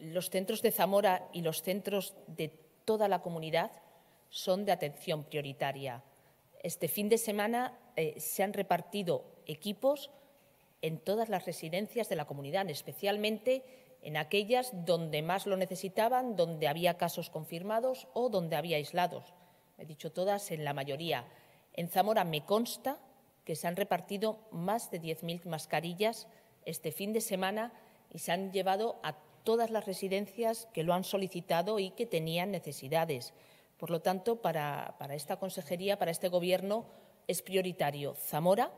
los centros de Zamora y los centros de toda la comunidad son de atención prioritaria. Este fin de semana eh, se han repartido equipos en todas las residencias de la comunidad, especialmente en aquellas donde más lo necesitaban, donde había casos confirmados o donde había aislados. He dicho todas, en la mayoría. En Zamora me consta que se han repartido más de 10.000 mascarillas este fin de semana y se han llevado a todas las residencias que lo han solicitado y que tenían necesidades. Por lo tanto, para, para esta consejería, para este Gobierno, es prioritario Zamora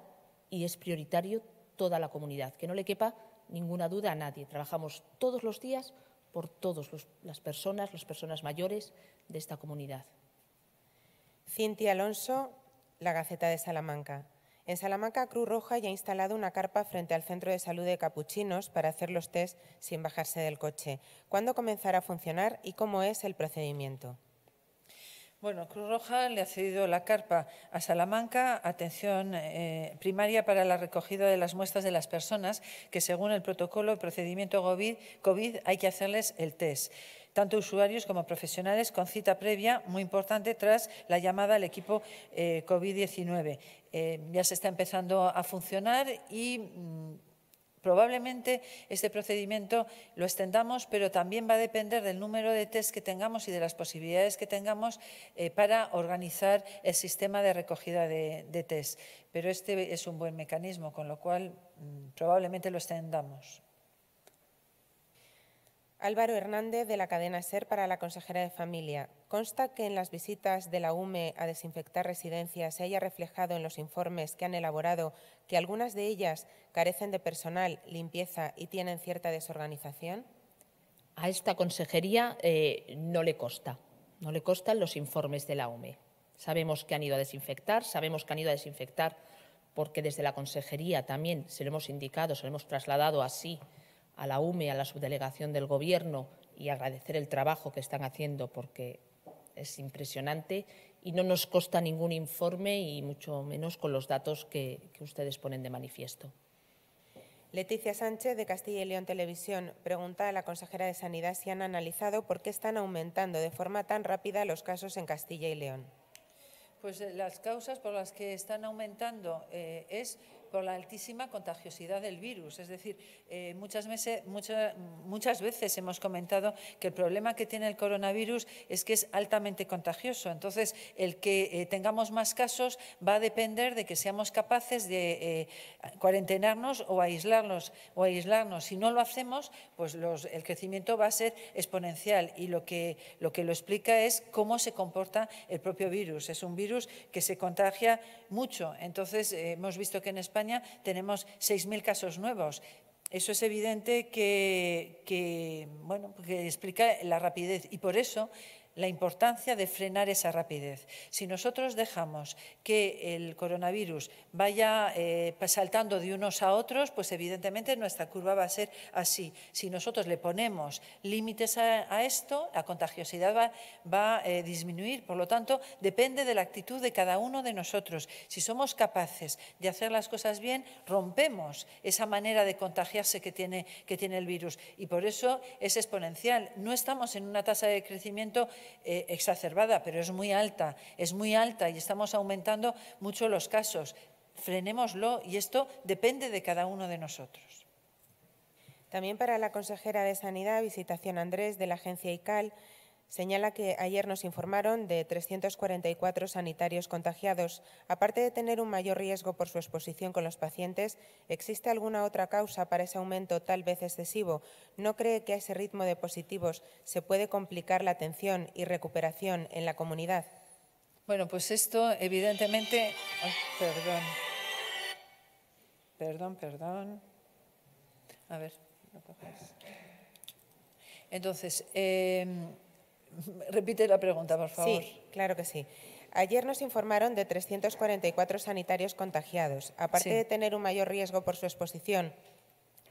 y es prioritario toda la comunidad. Que no le quepa ninguna duda a nadie. Trabajamos todos los días por todas las personas, las personas mayores de esta comunidad. Cintia Alonso, La Gaceta de Salamanca. En Salamanca, Cruz Roja ya ha instalado una carpa frente al Centro de Salud de Capuchinos para hacer los test sin bajarse del coche. ¿Cuándo comenzará a funcionar y cómo es el procedimiento? Bueno, Cruz Roja le ha cedido la carpa a Salamanca, atención eh, primaria para la recogida de las muestras de las personas que según el protocolo, el procedimiento COVID hay que hacerles el test tanto usuarios como profesionales, con cita previa, muy importante, tras la llamada al equipo eh, COVID-19. Eh, ya se está empezando a funcionar y mm, Probablemente este procedimiento lo extendamos, pero también va a depender del número de test que tengamos y de las posibilidades que tengamos eh, para organizar el sistema de recogida de, test. Pero este es un buen mecanismo, con lo cual mm, probablemente lo extendamos. Álvaro Hernández, de la cadena SER, para la consejera de Familia. ¿Consta que en las visitas de la UME a desinfectar residencias se haya reflejado en los informes que han elaborado que algunas de ellas carecen de personal, limpieza y tienen cierta desorganización? A esta consejería eh, no le consta. No le constan los informes de la UME. Sabemos que han ido a desinfectar, sabemos que han ido a desinfectar porque desde la consejería también se lo hemos indicado, se lo hemos trasladado así a la UME, a la subdelegación del Gobierno y agradecer el trabajo que están haciendo porque es impresionante y no nos costa ningún informe y mucho menos con los datos que, ustedes ponen de manifiesto. Leticia Sánchez, de Castilla y León Televisión, pregunta a la consejera de Sanidad si han analizado por qué están aumentando de forma tan rápida los casos en Castilla y León. Pues eh, las causas por las que están aumentando eh, es por la altísima contagiosidad del virus. Es decir, eh, muchas, veces, muchas veces hemos comentado que el problema que tiene el coronavirus es que es altamente contagioso. Entonces, el que eh, tengamos más casos va a depender de que seamos capaces de eh, cuarentenarnos o aislarnos, o aislarnos. Si no lo hacemos, pues los, el crecimiento va a ser exponencial y lo que, lo que lo explica es cómo se comporta el propio virus. Es un virus que se contagia mucho. Entonces, eh, hemos visto que en España tenemos 6.000 casos nuevos. Eso es evidente que, bueno, que explica la rapidez y por eso la importancia de frenar esa rapidez. Si nosotros dejamos que el coronavirus vaya eh, pues, saltando de unos a otros, pues evidentemente nuestra curva va a ser así. Si nosotros le ponemos límites a, esto, la contagiosidad va, a eh, disminuir. Por lo tanto, depende de la actitud de cada uno de nosotros. Si somos capaces de hacer las cosas bien, rompemos esa manera de contagiarse que tiene, que tiene el virus. Y por eso es exponencial. No estamos en una tasa de crecimiento eh, exacerbada, pero es muy alta, es muy alta y estamos aumentando mucho los casos. Frenémoslo y esto depende de cada uno de nosotros. También para la consejera de Sanidad, Visitación Andrés, de la agencia ICAL, Señala que ayer nos informaron de 344 sanitarios contagiados. Aparte de tener un mayor riesgo por su exposición con los pacientes, ¿existe alguna otra causa para ese aumento tal vez excesivo? ¿No cree que a ese ritmo de positivos se puede complicar la atención y recuperación en la comunidad? Bueno, pues esto evidentemente... perdón. Perdón, perdón. A ver, Entonces, em, Repite la pregunta, por favor. Sí, claro que sí. Ayer nos informaron de 344 sanitarios contagiados. Aparte de tener un mayor riesgo por su exposición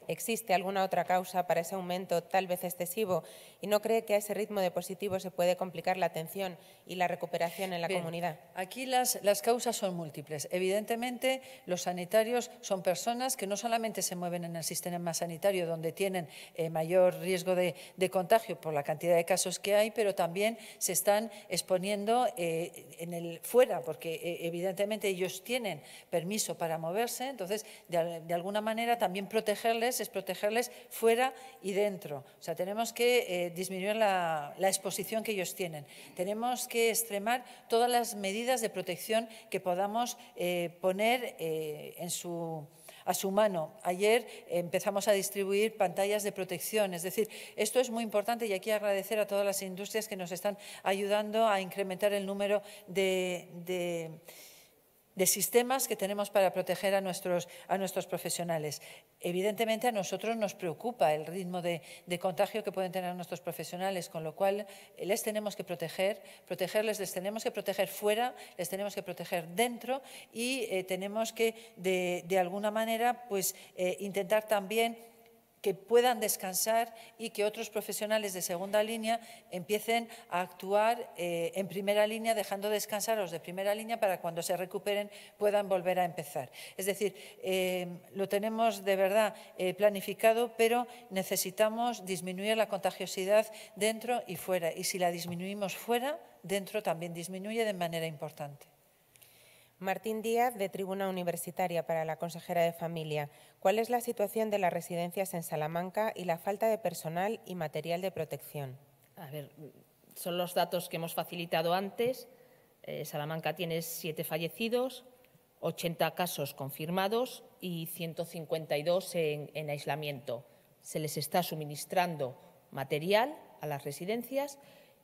¿Existe alguna otra causa para ese aumento tal vez excesivo? ¿Y no cree que a ese ritmo de positivo se puede complicar la atención y la recuperación en la comunidad? Aquí las, causas son múltiples. Evidentemente, los sanitarios son personas que no solamente se mueven en el sistema sanitario, donde tienen eh, mayor riesgo de, contagio por la cantidad de casos que hay, pero también se están exponiendo eh, en el fuera, porque eh, evidentemente ellos tienen permiso para moverse, entonces de alguna manera también protegerles es protegerles fuera y dentro. O sea, tenemos que eh, disminuir la, exposición que ellos tienen. Tenemos que extremar todas las medidas de protección que podamos eh, poner eh, a su mano. Ayer empezamos a distribuir pantallas de protección, es decir, esto es muy importante y aquí agradecer a todas las industrias que nos están ayudando a incrementar el número de de sistemas que tenemos para proteger a nuestros, a nuestros profesionales. Evidentemente a nosotros nos preocupa el ritmo de, contagio que pueden tener nuestros profesionales, con lo cual les tenemos que proteger, protegerles, les tenemos que proteger fuera, les tenemos que proteger dentro y eh, tenemos que de, alguna manera pues, eh, intentar también que puedan descansar y que otros profesionales de segunda línea empiecen a actuar eh, en primera línea, dejando descansar a los de primera línea para cuando se recuperen puedan volver a empezar. Es decir, eh, lo tenemos de verdad eh, planificado, pero necesitamos disminuir la contagiosidad dentro y fuera. Y si la disminuimos fuera, dentro también disminuye de manera importante. Martín Díaz, de Tribuna Universitaria para la consejera de Familia. ¿Cuál es la situación de las residencias en Salamanca y la falta de personal y material de protección? A ver, son los datos que hemos facilitado antes. Eh, Salamanca tiene siete fallecidos, 80 casos confirmados y 152 en, en aislamiento. Se les está suministrando material a las residencias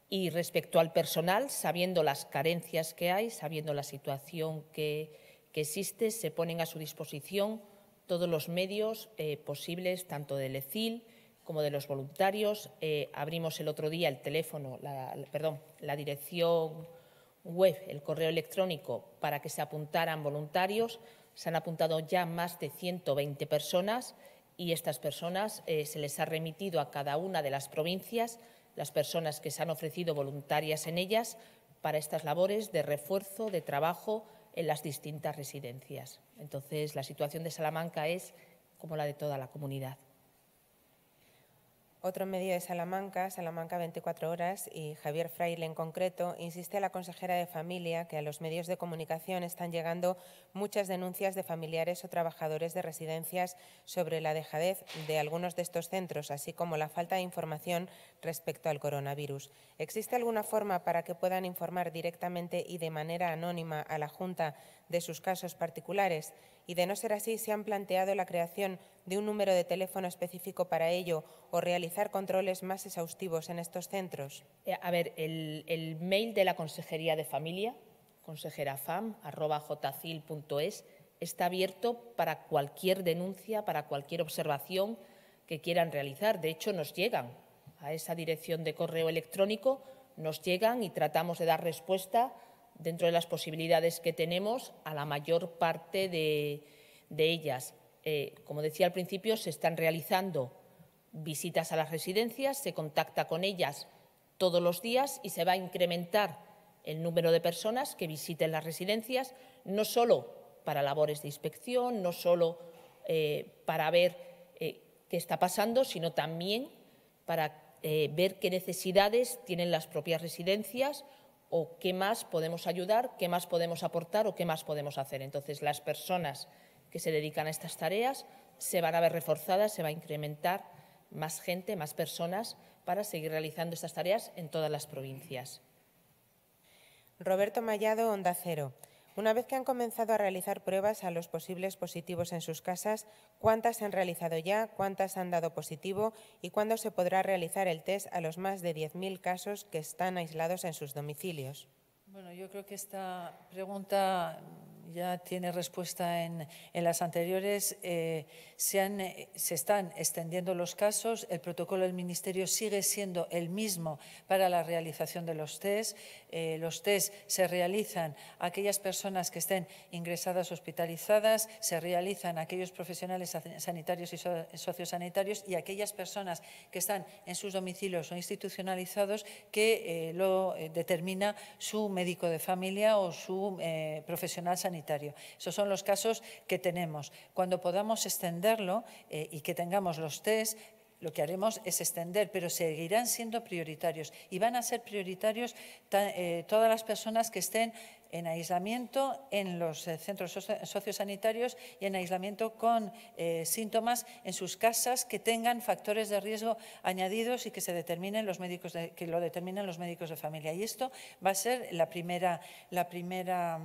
y respecto al personal, sabiendo las carencias que hay, sabiendo la situación que, existe, se ponen a su disposición todos los medios eh, posibles, tanto del ECIL como de los voluntarios. Eh, abrimos el otro día el teléfono, la, perdón, la dirección web, el correo electrónico, para que se apuntaran voluntarios. Se han apuntado ya más de 120 personas y estas personas eh, se les ha remitido a cada una de las provincias las personas que se han ofrecido voluntarias en ellas para estas labores de refuerzo, de trabajo en las distintas residencias. Entonces, la situación de Salamanca es como la de toda la comunidad. Otro medio de Salamanca, Salamanca 24 Horas y Javier Fraile en concreto, insiste a la consejera de Familia que a los medios de comunicación están llegando muchas denuncias de familiares o trabajadores de residencias sobre la dejadez de algunos de estos centros, así como la falta de información respecto al coronavirus. ¿Existe alguna forma para que puedan informar directamente y de manera anónima a la Junta de sus casos particulares? y de no ser así se han planteado la creación de un número de teléfono específico para ello o realizar controles más exhaustivos en estos centros? Eh, a ver, el, mail de la Consejería de Familia, consejerafam.jcil.es, está abierto para cualquier denuncia, para cualquier observación que quieran realizar. De hecho, nos llegan a esa dirección de correo electrónico, nos llegan y tratamos de dar respuesta dentro de las posibilidades que tenemos a la mayor parte de, ellas. Eh, como decía al principio, se están realizando visitas a las residencias, se contacta con ellas todos los días y se va a incrementar el número de personas que visiten las residencias, no solo para labores de inspección, no solo eh, para ver eh, qué está pasando, sino también para ver qué necesidades tienen las propias residencias o qué más podemos ayudar, qué más podemos aportar o qué más podemos hacer. Entonces, las personas que se dedican a estas tareas se van a ver reforzadas, se va a incrementar más gente, más personas para seguir realizando estas tareas en todas las provincias. Roberto Mallado, Onda Cero. Una vez que han comenzado a realizar pruebas a los posibles positivos en sus casas, ¿cuántas han realizado ya? ¿Cuántas han dado positivo? ¿Y cuándo se podrá realizar el test a los más de 10.000 casos que están aislados en sus domicilios? Bueno, yo creo que esta pregunta ya tiene respuesta en, las anteriores. Eh, eh, se, están extendiendo los casos. El protocolo del Ministerio sigue siendo el mismo para la realización de los test. Eh, los test se realizan a aquellas personas que estén ingresadas hospitalizadas, se realizan a aquellos profesionales sanitarios y sociosanitarios y a aquellas personas que están en sus domicilios o institucionalizados que lo determina su médico de familia o su profesional sanitario esos son los casos que tenemos. Cuando podamos extenderlo eh, y que tengamos los test, lo que haremos es extender, pero seguirán siendo prioritarios y van a ser prioritarios eh, todas las personas que estén en aislamiento en los eh, centros sociosanitarios y en aislamiento con síntomas en sus casas que tengan factores de riesgo añadidos y que se determinen los médicos que lo determinen los médicos de familia y esto va a ser la primera la primera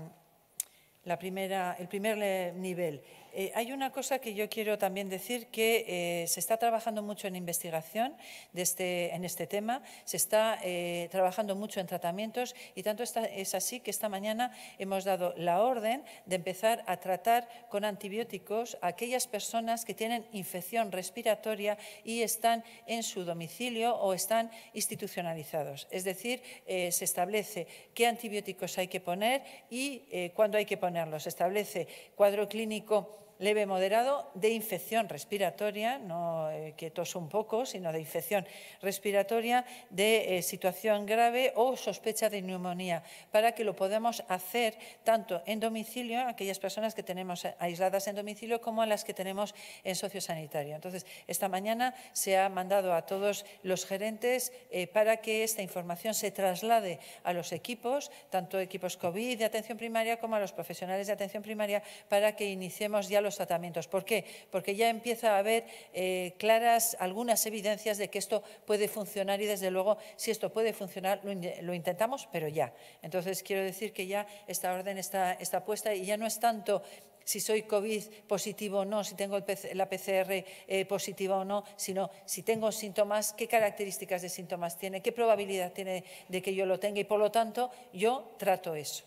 la primera, el primer eh, nivel. Eh, hay una cosa que yo quiero también decir, que eh, se está trabajando mucho en investigación este, en este tema, se está eh, trabajando mucho en tratamientos y tanto es así que esta mañana hemos dado la orden de empezar a tratar con antibióticos a aquellas personas que tienen infección respiratoria y están en su domicilio o están institucionalizados. Es decir, se establece qué antibióticos hay que poner y cuándo hay que ponerlos. Se establece cuadro clínico leve moderado de infección respiratoria, no eh, que tose un poco, sino de infección respiratoria, de eh, situación grave o sospecha de neumonía, para que lo podamos hacer tanto en domicilio, aquellas personas que tenemos aisladas en domicilio, como a las que tenemos en sociosanitario. Entonces, esta mañana se ha mandado a todos los gerentes eh, para que esta información se traslade a los equipos, tanto equipos COVID de atención primaria como a los profesionales de atención primaria, para que iniciemos ya los tratamientos. ¿Por qué? Porque ya empieza a haber eh, claras algunas evidencias de que esto puede funcionar y desde luego si esto puede funcionar lo, intentamos, pero ya. Entonces quiero decir que ya esta orden está, está puesta y ya no es tanto si soy COVID positivo o no, si tengo la PCR eh, positiva o no, sino si tengo síntomas, qué características de síntomas tiene, qué probabilidad tiene de que yo lo tenga y, por lo tanto, yo trato eso.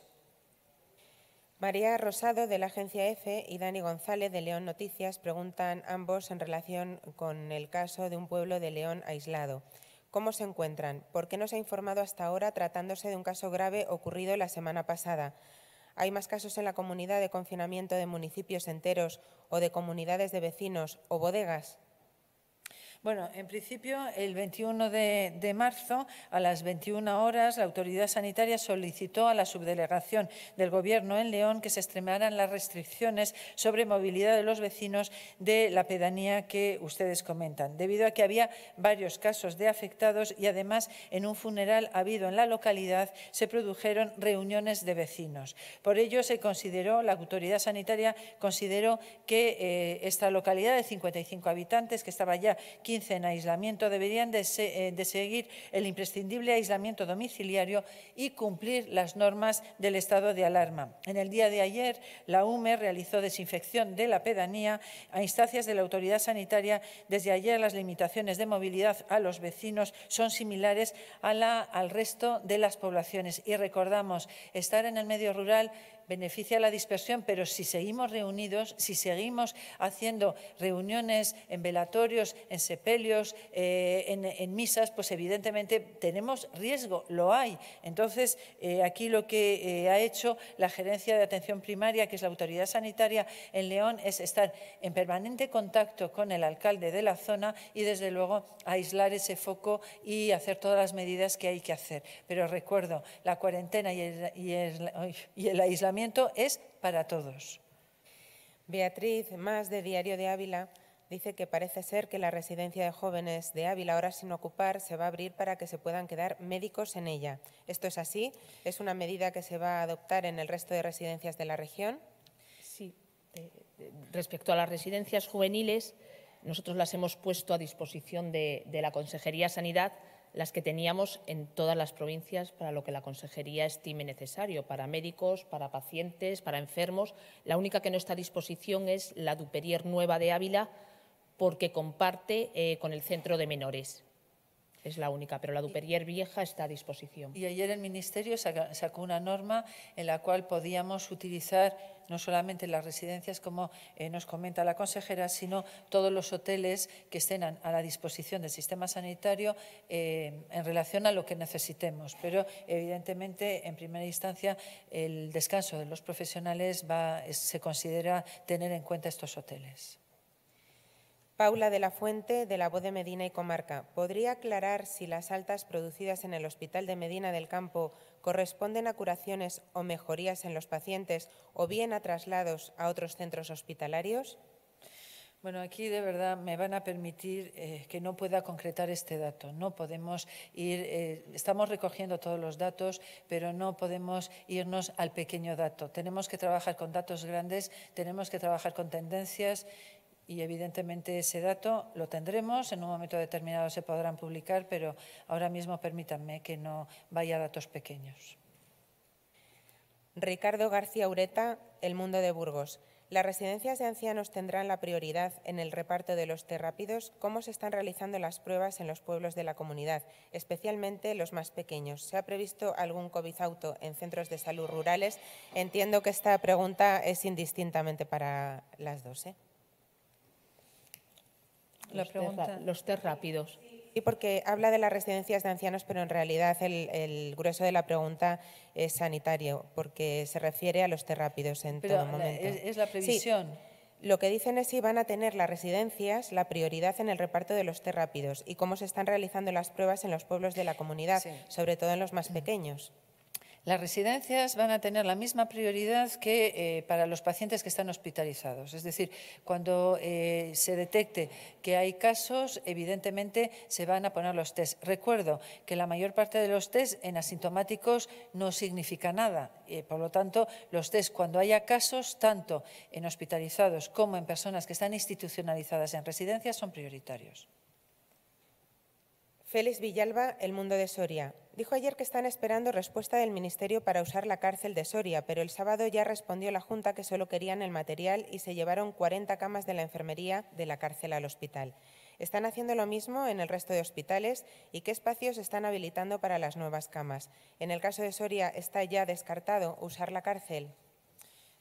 María Rosado de la agencia EFE y Dani González de León Noticias preguntan ambos en relación con el caso de un pueblo de León aislado. ¿Cómo se encuentran? ¿Por qué no se ha informado hasta ahora tratándose de un caso grave ocurrido la semana pasada? ¿Hay más casos en la comunidad de confinamiento de municipios enteros o de comunidades de vecinos o bodegas? Bueno, en principio, el 21 de, marzo, a las 21 horas, la autoridad sanitaria solicitó a la subdelegación del Gobierno en León que se extremaran las restricciones sobre movilidad de los vecinos de la pedanía que ustedes comentan, debido a que había varios casos de afectados y, además, en un funeral habido en la localidad se produjeron reuniones de vecinos. Por ello, se consideró, la autoridad sanitaria consideró que eh, esta localidad de 55 habitantes, que estaba ya en aislamiento deberían eh, de, seguir el imprescindible aislamiento domiciliario y cumplir las normas del estado de alarma. En el día de ayer, la UME realizó desinfección de la pedanía a instancias de la autoridad sanitaria. Desde ayer, las limitaciones de movilidad a los vecinos son similares a la, al resto de las poblaciones. Y recordamos, estar en el medio rural beneficia la dispersión, pero si seguimos reunidos, si seguimos haciendo reuniones en velatorios, en sepelios, eh, en, misas, pues evidentemente tenemos riesgo, lo hay. Entonces, eh, aquí lo que eh, ha hecho la Gerencia de Atención Primaria, que es la autoridad sanitaria en León, es estar en permanente contacto con el alcalde de la zona y, desde luego, aislar ese foco y hacer todas las medidas que hay que hacer. Pero recuerdo, la cuarentena y y y el aislamiento es para todos. Beatriz, más de Diario de Ávila, dice que parece ser que la residencia de jóvenes de Ávila, ahora sin ocupar, se va a abrir para que se puedan quedar médicos en ella. ¿Esto es así? ¿Es una medida que se va a adoptar en el resto de residencias de la región? Sí. Eh, eh, respecto a las residencias juveniles, nosotros las hemos puesto a disposición de, de la Consejería de Sanidad las que teníamos en todas las provincias para lo que la Consejería estime necesario, para médicos, para pacientes, para enfermos. La única que no está a disposición es la Duperier Nueva de Ávila, porque comparte eh, con el Centro de Menores es la única, pero la Duperier vieja está a disposición. Y ayer el Ministerio sacó una norma en la cual podíamos utilizar no solamente las residencias, como eh, nos comenta la consejera, sino todos los hoteles que estén a, la disposición del sistema sanitario eh, en relación a lo que necesitemos. Pero, evidentemente, en primera instancia, el descanso de los profesionales se considera tener en cuenta estos hoteles. Paula de la Fuente, de la Voz de Medina y Comarca. ¿Podría aclarar si las altas producidas en el Hospital de Medina del Campo corresponden a curaciones o mejorías en los pacientes o bien a traslados a otros centros hospitalarios? Bueno, aquí de verdad me van a permitir eh, que no pueda concretar este dato. No podemos ir, eh, estamos recogiendo todos los datos, pero no podemos irnos al pequeño dato. Tenemos que trabajar con datos grandes, tenemos que trabajar con tendencias y evidentemente ese dato lo tendremos, en un momento determinado se podrán publicar, pero ahora mismo permítanme que no vaya a datos pequeños. Ricardo García Ureta, El Mundo de Burgos. ¿Las residencias de ancianos tendrán la prioridad en el reparto de los terrápidos? ¿Cómo se están realizando las pruebas en los pueblos de la comunidad, especialmente los más pequeños? ¿Se ha previsto algún COVID auto en centros de salud rurales? Entiendo que esta pregunta es indistintamente para las dos. ¿eh? la pregunta. los test rápidos. Sí, porque habla de las residencias de ancianos, pero en realidad el, grueso de la pregunta es sanitario, porque se refiere a los test rápidos en todo momento. Es, la previsión. lo que dicen es si van a tener las residencias la prioridad en el reparto de los test rápidos y cómo se están realizando las pruebas en los pueblos de la comunidad, sobre todo en los más pequeños. Las residencias van a tener la misma prioridad que eh, para los pacientes que están hospitalizados. Es decir, cuando eh, se detecte que hay casos, evidentemente se van a poner los test. Recuerdo que la mayor parte de los test en asintomáticos no significa nada. Eh, por lo tanto, los test cuando haya casos, tanto en hospitalizados como en personas que están institucionalizadas en residencias, son prioritarios. Félix Villalba, El Mundo de Soria. Dijo ayer que están esperando respuesta del Ministerio para usar la cárcel de Soria, pero el sábado ya respondió la Junta que solo querían el material y se llevaron 40 camas de la enfermería de la cárcel al hospital. Están haciendo lo mismo en el resto de hospitales y qué espacios están habilitando para las nuevas camas. En el caso de Soria está ya descartado usar la cárcel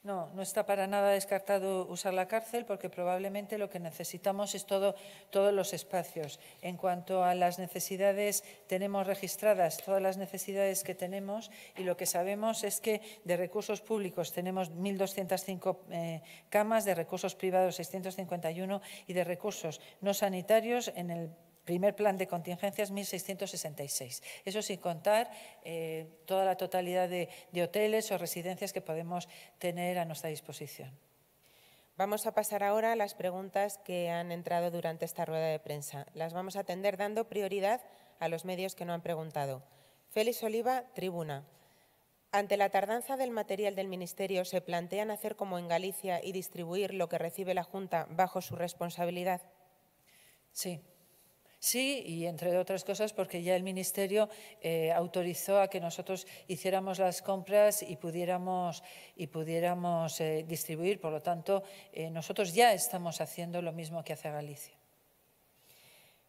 no, no está para nada descartado usar la cárcel porque probablemente lo que necesitamos es todo, todos los espacios. En cuanto a las necesidades, tenemos registradas todas las necesidades que tenemos y lo que sabemos es que de recursos públicos tenemos 1.205 eh, camas, de recursos privados 651 y de recursos no sanitarios en el primer plan de contingencias 1.666. Eso sin contar eh, toda la totalidad de, de hoteles o residencias que podemos tener a nuestra disposición. Vamos a pasar ahora a las preguntas que han entrado durante esta rueda de prensa. Las vamos a atender dando prioridad a los medios que no han preguntado. Félix Oliva, Tribuna. Ante la tardanza del material del Ministerio, ¿se plantean hacer como en Galicia y distribuir lo que recibe la Junta bajo su responsabilidad? Sí, Sí, y entre otras cosas porque ya el Ministerio eh, autorizó a que nosotros hiciéramos las compras y pudiéramos, y pudiéramos eh, distribuir. Por lo tanto, eh, nosotros ya estamos haciendo lo mismo que hace Galicia.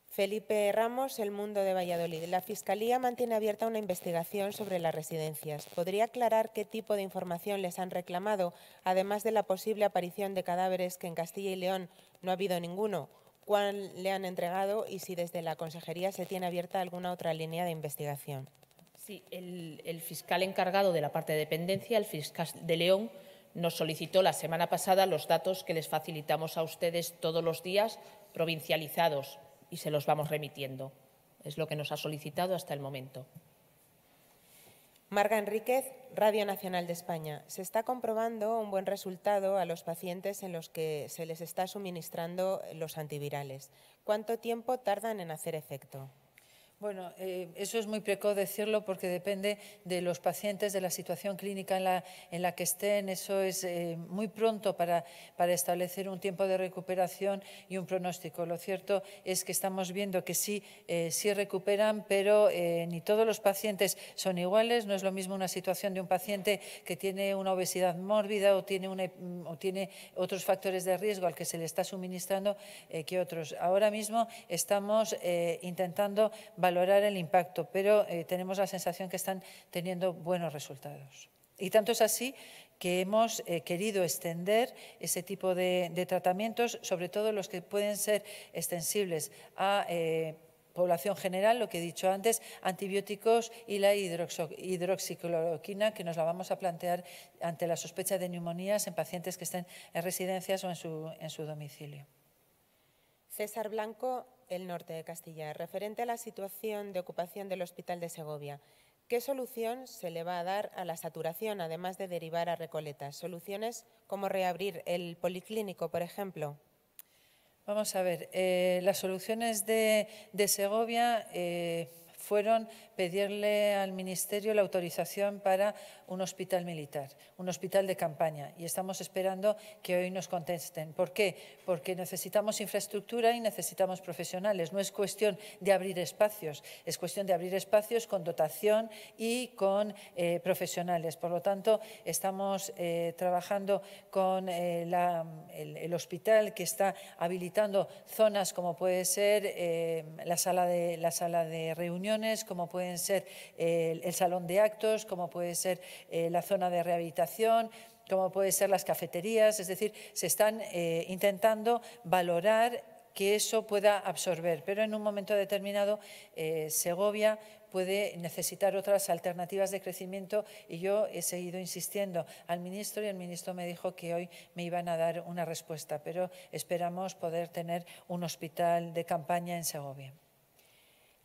Felipe Ramos, El Mundo de Valladolid. La Fiscalía mantiene abierta una investigación sobre las residencias. ¿Podría aclarar qué tipo de información les han reclamado, además de la posible aparición de cadáveres que en Castilla y León no ha habido ninguno? cuál le han entregado y si desde la Consejería se tiene abierta alguna otra línea de investigación. Sí, el, el fiscal encargado de la parte de dependencia, el fiscal de León, nos solicitó la semana pasada los datos que les facilitamos a ustedes todos los días, provincializados, y se los vamos remitiendo. Es lo que nos ha solicitado hasta el momento. Marga Enríquez, Radio Nacional de España. Se está comprobando un buen resultado a los pacientes en los que se les está suministrando los antivirales. ¿Cuánto tiempo tardan en hacer efecto? Bueno, eh, eso es muy precoz decirlo porque depende de los pacientes, de la situación clínica en la, en la que estén. Eso es eh, muy pronto para, para, establecer un tiempo de recuperación y un pronóstico. Lo cierto es que estamos viendo que sí, eh, sí recuperan, pero ni todos los pacientes son iguales. No es lo mismo una situación de un paciente que tiene una obesidad mórbida o tiene, o tiene otros factores de riesgo al que se le está suministrando que otros. Ahora mismo estamos intentando valorar el impacto, pero eh, tenemos la sensación que están teniendo buenos resultados. Y tanto es así que hemos eh, querido extender ese tipo de, tratamientos, sobre todo los que pueden ser extensibles a eh, población general, lo que he dicho antes, antibióticos y la hidroxicloroquina, que nos la vamos a plantear ante la sospecha de neumonías en pacientes que estén en residencias o en su, en su domicilio. César Blanco, el norte de Castilla, referente a la situación de ocupación del Hospital de Segovia. ¿Qué solución se le va a dar a la saturación, además de derivar a Recoleta? ¿Soluciones como reabrir el policlínico, por ejemplo? Vamos a ver, eh, las soluciones de, Segovia... Eh, fueron pedirle al Ministerio la autorización para un hospital militar, un hospital de campaña, y estamos esperando que hoy nos contesten. ¿Por qué? Porque necesitamos infraestructura y necesitamos profesionales. No es cuestión de abrir espacios, es cuestión de abrir espacios con dotación y con eh, profesionales. Por lo tanto, estamos eh, trabajando con eh, el, hospital que está habilitando zonas como puede ser la, sala de, la sala de reunión como pueden ser eh, el salón de actos, como puede ser eh, la zona de rehabilitación, como puede ser las cafeterías. Es decir, se están eh, intentando valorar que eso pueda absorber, pero en un momento determinado Segovia puede necesitar otras alternativas de crecimiento y yo he seguido insistiendo al ministro y el ministro me dijo que hoy me iban a dar una respuesta, pero esperamos poder tener un hospital de campaña en Segovia.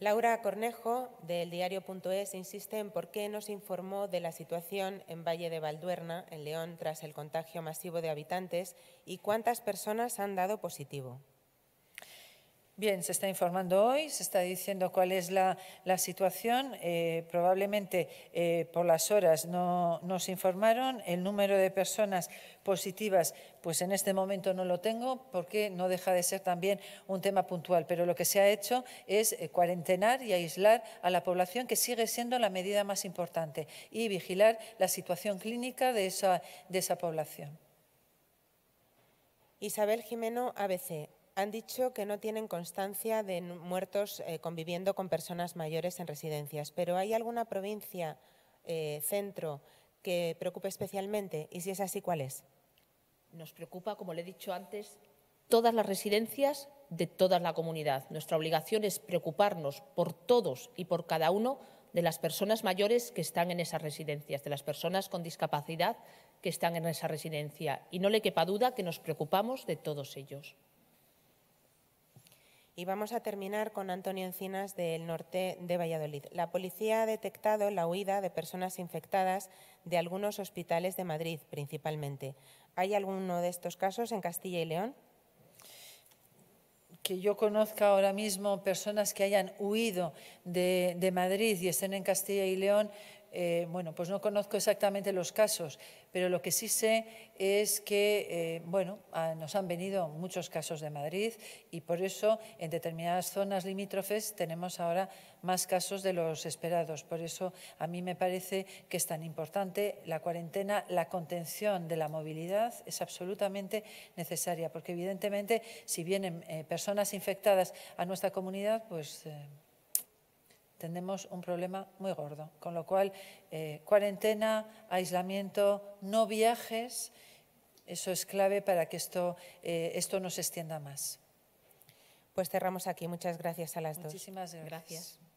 Laura Cornejo, del diario.es, insiste en por qué nos informó de la situación en Valle de Valduerna, en León, tras el contagio masivo de habitantes y cuántas personas han dado positivo. Bien, se está informando hoy, se está diciendo cuál es la, situación. Eh, probablemente eh, por las horas no nos informaron. El número de personas positivas, pues en este momento no lo tengo, porque no deja de ser también un tema puntual. Pero lo que se ha hecho es eh, cuarentenar y aislar a la población, que sigue siendo la medida más importante, y vigilar la situación clínica de esa, de esa población. Isabel Jimeno, ABC han dicho que no tienen constancia de muertos eh, conviviendo con personas mayores en residencias, pero ¿hay alguna provincia, eh, centro, que preocupe especialmente? Y si es así, ¿cuál es? Nos preocupa, como le he dicho antes, todas las residencias de toda la comunidad. Nuestra obligación es preocuparnos por todos y por cada uno de las personas mayores que están en esas residencias, de las personas con discapacidad que están en esa residencia. Y no le quepa duda que nos preocupamos de todos ellos. Y vamos a terminar con Antonio Encinas del norte de Valladolid. La policía ha detectado la huida de personas infectadas de algunos hospitales de Madrid, principalmente. ¿Hay alguno de estos casos en Castilla y León? que yo conozca ahora mismo personas que hayan huido de, Madrid y estén en Castilla y León, eh, bueno, pues no conozco exactamente los casos pero lo que sí sé es que, eh, bueno, ah, nos han venido muchos casos de Madrid y por eso en determinadas zonas limítrofes tenemos ahora más casos de los esperados. Por eso a mí me parece que es tan importante la cuarentena, la contención de la movilidad es absolutamente necesaria, porque evidentemente si vienen eh, personas infectadas a nuestra comunidad, pues... Eh, tenemos un problema muy gordo. Con lo cual, eh, cuarentena, aislamiento, no viajes, eso es clave para que esto, eh, esto no se extienda más. Pues cerramos aquí. Muchas gracias a las dos. Muchísimas gracias.